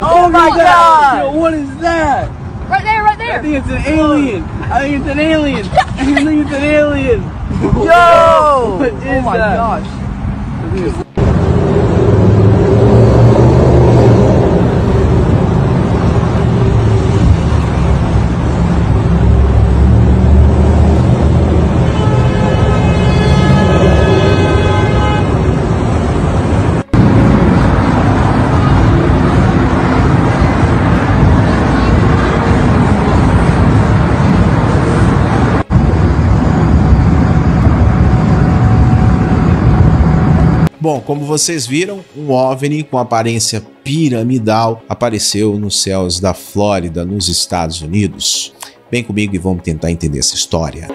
Oh, my god! god. what is that? Right there, right there! I think it's an alien! I think it's an alien! I think it's an alien! Yo! what is oh my that? gosh. Bom, como vocês viram, um OVNI com aparência piramidal apareceu nos céus da Flórida, nos Estados Unidos. Vem comigo e vamos tentar entender essa história.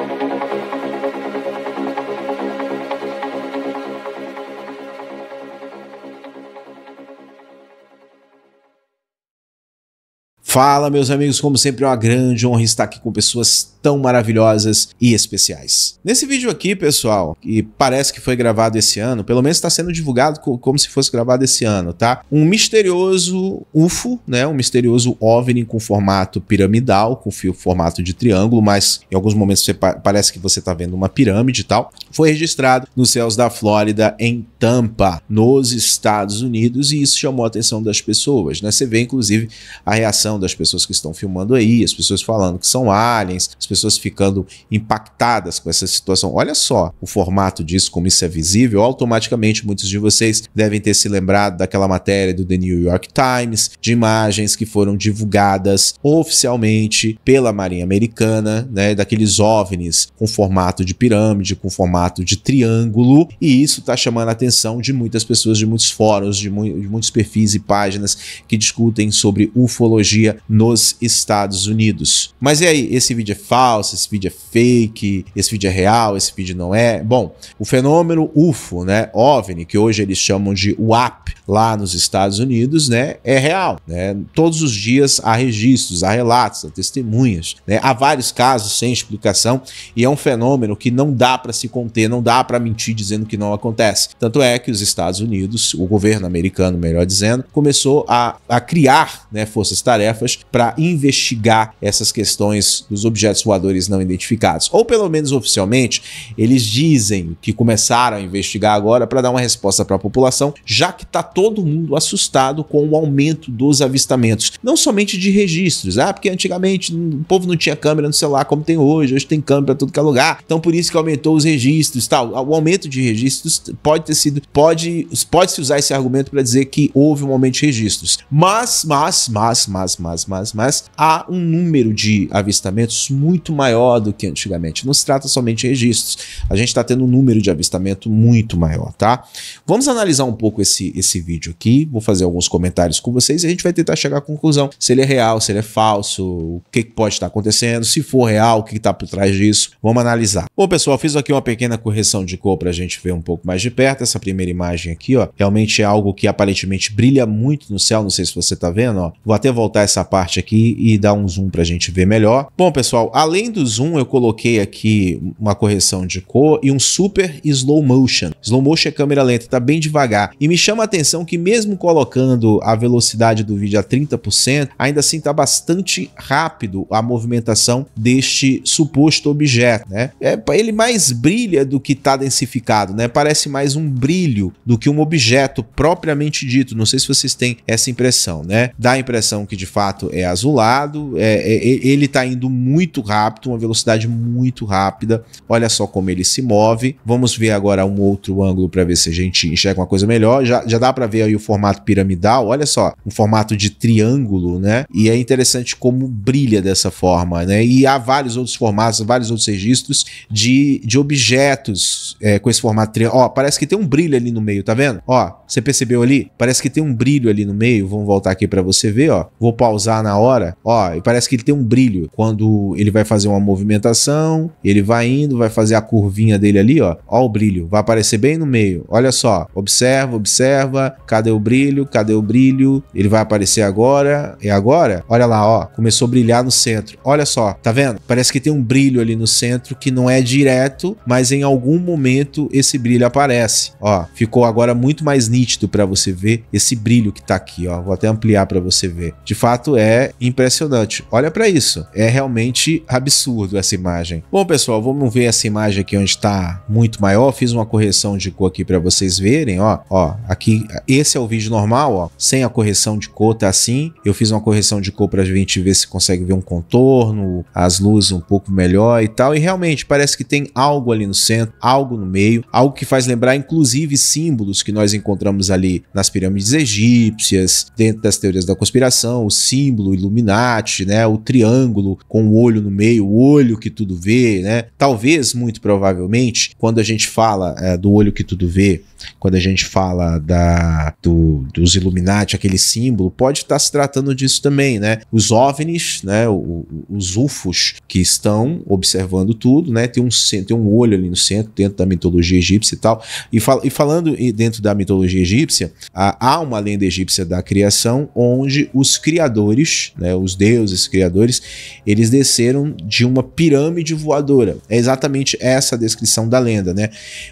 Fala, meus amigos, como sempre é uma grande honra estar aqui com pessoas tão maravilhosas e especiais. Nesse vídeo aqui, pessoal, que parece que foi gravado esse ano, pelo menos está sendo divulgado como se fosse gravado esse ano, tá? Um misterioso UFO, né? Um misterioso OVNI com formato piramidal, com fio formato de triângulo, mas em alguns momentos pa parece que você está vendo uma pirâmide e tal. Foi registrado nos céus da Flórida, em Tampa, nos Estados Unidos, e isso chamou a atenção das pessoas, né? Você vê, inclusive, a reação reação das pessoas que estão filmando aí, as pessoas falando que são aliens, as pessoas ficando impactadas com essa situação. Olha só o formato disso, como isso é visível. Automaticamente, muitos de vocês devem ter se lembrado daquela matéria do The New York Times, de imagens que foram divulgadas oficialmente pela Marinha Americana, né, daqueles OVNIs com formato de pirâmide, com formato de triângulo, e isso está chamando a atenção de muitas pessoas, de muitos fóruns, de, mu de muitos perfis e páginas que discutem sobre ufologia dia nos Estados Unidos. Mas e aí, esse vídeo é falso, esse vídeo é fake, esse vídeo é real, esse vídeo não é? Bom, o fenômeno UFO, né, OVNI, que hoje eles chamam de UAP lá nos Estados Unidos, né, é real, né? Todos os dias há registros, há relatos, há testemunhas, né? Há vários casos sem explicação e é um fenômeno que não dá para se conter, não dá para mentir dizendo que não acontece. Tanto é que os Estados Unidos, o governo americano, melhor dizendo, começou a, a criar, né, forças-tarefa tarefas para investigar essas questões dos objetos voadores não identificados. Ou pelo menos oficialmente, eles dizem que começaram a investigar agora para dar uma resposta para a população, já que está todo mundo assustado com o aumento dos avistamentos, não somente de registros, ah, porque antigamente o povo não tinha câmera no celular como tem hoje, hoje tem câmera para tudo que é lugar, então por isso que aumentou os registros, tal. O aumento de registros pode ter sido, pode, pode se usar esse argumento para dizer que houve um aumento de registros, mas, mas, mas, mas, mas mas, mas, mas, há um número de avistamentos muito maior do que antigamente. Não se trata somente de registros. A gente está tendo um número de avistamento muito maior, tá? Vamos analisar um pouco esse, esse vídeo aqui. Vou fazer alguns comentários com vocês e a gente vai tentar chegar à conclusão se ele é real, se ele é falso, o que, que pode estar tá acontecendo, se for real, o que está por trás disso. Vamos analisar. Bom, pessoal, fiz aqui uma pequena correção de cor para a gente ver um pouco mais de perto. Essa primeira imagem aqui, ó, realmente é algo que aparentemente brilha muito no céu. Não sei se você está vendo, ó. Vou até voltar essa essa parte aqui e dar um zoom para a gente ver melhor. Bom, pessoal, além do zoom, eu coloquei aqui uma correção de cor e um super slow motion. Slow motion é câmera lenta, tá bem devagar. E me chama a atenção que mesmo colocando a velocidade do vídeo a 30%, ainda assim tá bastante rápido a movimentação deste suposto objeto, né? É, ele mais brilha do que tá densificado, né? Parece mais um brilho do que um objeto propriamente dito. Não sei se vocês têm essa impressão, né? Dá a impressão que de fato fato é azulado, é, é, é ele está indo muito rápido, uma velocidade muito rápida. Olha só como ele se move. Vamos ver agora um outro ângulo para ver se a gente enxerga uma coisa melhor. Já, já dá para ver aí o formato piramidal, olha só, um formato de triângulo, né? E é interessante como brilha dessa forma, né? E há vários outros formatos, vários outros registros de, de objetos é, com esse formato triângulo. Ó, parece que tem um brilho ali no meio, tá vendo? Ó, você percebeu ali? Parece que tem um brilho ali no meio. Vamos voltar aqui para você ver, ó. Vou pausar pausar na hora, ó, e parece que ele tem um brilho. Quando ele vai fazer uma movimentação, ele vai indo, vai fazer a curvinha dele ali, ó, ó o brilho, vai aparecer bem no meio. Olha só, observa, observa, cadê o brilho, cadê o brilho, ele vai aparecer agora, e agora, olha lá, ó, começou a brilhar no centro. Olha só, tá vendo? Parece que tem um brilho ali no centro que não é direto, mas em algum momento esse brilho aparece. Ó, ficou agora muito mais nítido para você ver esse brilho que tá aqui, ó. Vou até ampliar para você ver. De fato, fato é impressionante. Olha para isso. É realmente absurdo essa imagem. Bom, pessoal, vamos ver essa imagem aqui onde está muito maior. Fiz uma correção de cor aqui para vocês verem, ó. Ó, aqui esse é o vídeo normal, ó, sem a correção de cor tá assim. Eu fiz uma correção de cor para a gente ver se consegue ver um contorno, as luzes um pouco melhor e tal. E realmente parece que tem algo ali no centro, algo no meio, algo que faz lembrar inclusive símbolos que nós encontramos ali nas pirâmides egípcias, dentro das teorias da conspiração, os símbolo Illuminati, né? O triângulo com o olho no meio, o olho que tudo vê, né? Talvez, muito provavelmente, quando a gente fala é, do olho que tudo vê, quando a gente fala da, do, dos Illuminati, aquele símbolo, pode estar se tratando disso também, né? Os OVNIs, né? O, o, os UFOs que estão observando tudo, né? Tem um, tem um olho ali no centro, dentro da mitologia egípcia e tal. E, fal, e falando dentro da mitologia egípcia, há uma lenda egípcia da criação onde os criadores criadores, né, os deuses criadores, eles desceram de uma pirâmide voadora. É exatamente essa a descrição da lenda, né?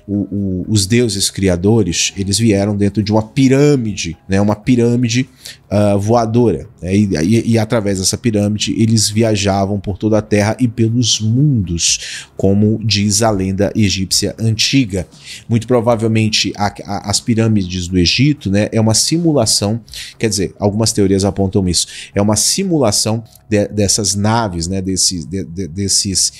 O, o, os deuses criadores, eles vieram dentro de uma pirâmide, né, uma pirâmide uh, voadora. Né, e, e, e através dessa pirâmide, eles viajavam por toda a Terra e pelos mundos, como diz a lenda egípcia antiga. Muito provavelmente a, a, as pirâmides do Egito né, é uma simulação, quer dizer, algumas teorias apontam isso, é uma simulação de, dessas naves, né, desses, de, de, desses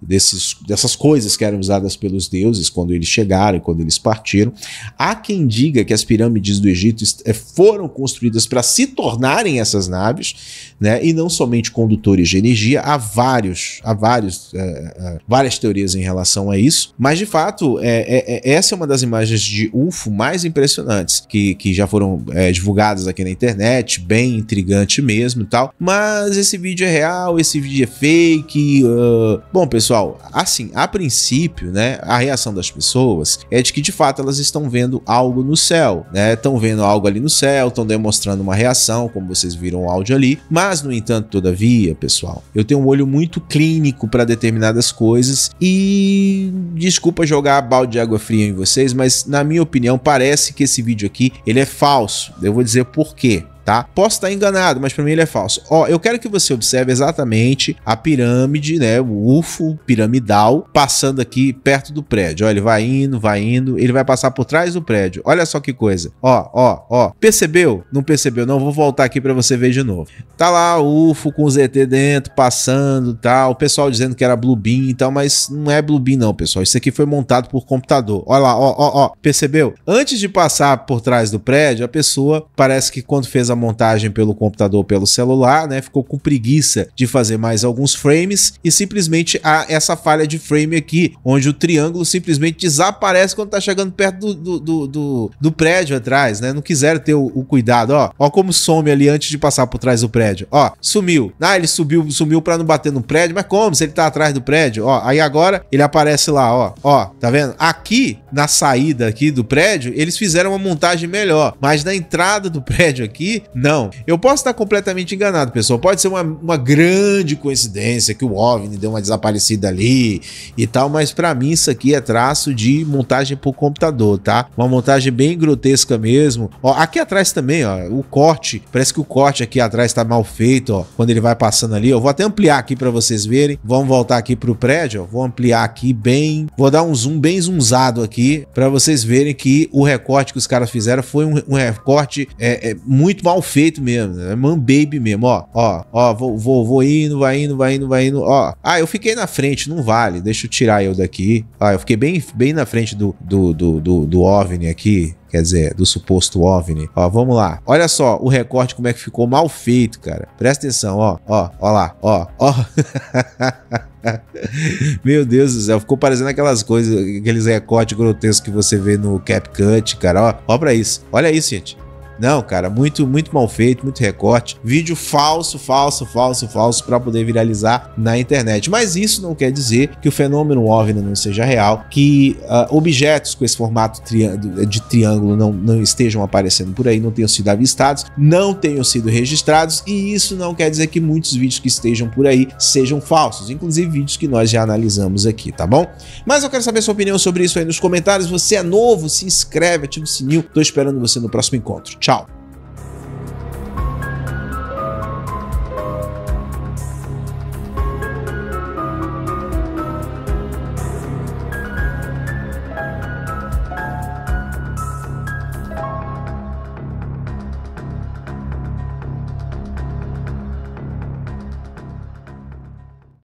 desses, dessas coisas que eram usadas pelos deuses quando eles chegaram, quando eles partiram. Há quem diga que as pirâmides do Egito eh, foram construídas para se tornarem essas naves, né? E não somente condutores de energia. Há vários, há vários, é, é, várias teorias em relação a isso. Mas de fato, é, é, é, essa é uma das imagens de UFO mais impressionantes que, que já foram divulgadas aqui na internet, bem intrigante mesmo, e tal. Mas esse vídeo é real, esse vídeo é fake. Uh... Bom, pessoal pessoal, assim, a princípio, né, a reação das pessoas é de que de fato elas estão vendo algo no céu, né? Estão vendo algo ali no céu, estão demonstrando uma reação, como vocês viram o áudio ali. Mas, no entanto, todavia, pessoal, eu tenho um olho muito clínico para determinadas coisas e desculpa jogar balde de água fria em vocês, mas na minha opinião parece que esse vídeo aqui ele é falso. Eu vou dizer por quê tá? Posso estar tá enganado, mas para mim ele é falso. Ó, eu quero que você observe exatamente a pirâmide, né, o UFO piramidal passando aqui perto do prédio. Ó, ele vai indo, vai indo, ele vai passar por trás do prédio. Olha só que coisa. Ó, ó, ó. Percebeu? Não percebeu? Não, vou voltar aqui para você ver de novo. Tá lá o UFO com o ZT dentro, passando, Tá? O pessoal dizendo que era Bluebeam e tal, mas não é Bluebeam não, pessoal. Isso aqui foi montado por computador. Olha lá, ó, ó, ó. Percebeu? Antes de passar por trás do prédio, a pessoa parece que quando fez a a montagem pelo computador pelo celular, né? Ficou com preguiça de fazer mais alguns frames e simplesmente há essa falha de frame aqui, onde o triângulo simplesmente desaparece quando tá chegando perto do, do, do, do prédio atrás, né? Não quiseram ter o, o, cuidado, ó. Ó como some ali antes de passar por trás do prédio. Ó, sumiu. Ah, ele subiu, sumiu para não bater no prédio, mas como se ele tá atrás do prédio? Ó, aí agora ele aparece lá, ó. Ó, tá vendo? Aqui na saída aqui do prédio, eles fizeram uma montagem melhor, mas na entrada do prédio aqui, não. Eu posso estar completamente enganado, pessoal. Pode ser uma, uma grande coincidência que o OVNI deu uma desaparecida ali e tal, mas para mim isso aqui é traço de montagem por computador, tá? Uma montagem bem grotesca mesmo. Ó, aqui atrás também, ó, o corte, parece que o corte aqui atrás tá mal feito, ó, quando ele vai passando ali. Eu vou até ampliar aqui para vocês verem. Vamos voltar aqui pro prédio, ó. Vou ampliar aqui bem, vou dar um zoom bem zunzado aqui para vocês verem que o recorte que os caras fizeram foi um, um recorte é, é, muito mal mal feito mesmo. É man baby mesmo, ó. Ó, ó, vou, vou, vou indo, vai indo, vai indo, vai indo, ó. Ah, eu fiquei na frente, não vale. Deixa eu tirar eu daqui. Ah, eu fiquei bem, bem na frente do, do, do, do, do OVNI aqui quer dizer, do suposto OVNI. Ó, vamos lá. Olha só o recorte como é que ficou mal feito, cara. Presta atenção, ó, ó, ó lá, ó, ó. Meu Deus do céu, ficou parecendo aquelas coisas, aqueles recortes grotescos que você vê no CapCut, cara. Ó, ó pra isso. Olha isso, gente. Não, cara, muito, muito mal feito, muito recorte. Vídeo falso, falso, falso, falso para poder viralizar na internet. Mas isso não quer dizer que o fenômeno OVNI não seja real, que uh, objetos com esse formato de triângulo não, não estejam aparecendo por aí, não tenham sido avistados, não tenham sido registrados, e isso não quer dizer que muitos vídeos que estejam por aí sejam falsos, inclusive vídeos que nós já analisamos aqui, tá bom? Mas eu quero saber sua opinião sobre isso aí nos comentários. Você é novo, se inscreve, ativa o sininho. Tô esperando você no próximo encontro. Tchau!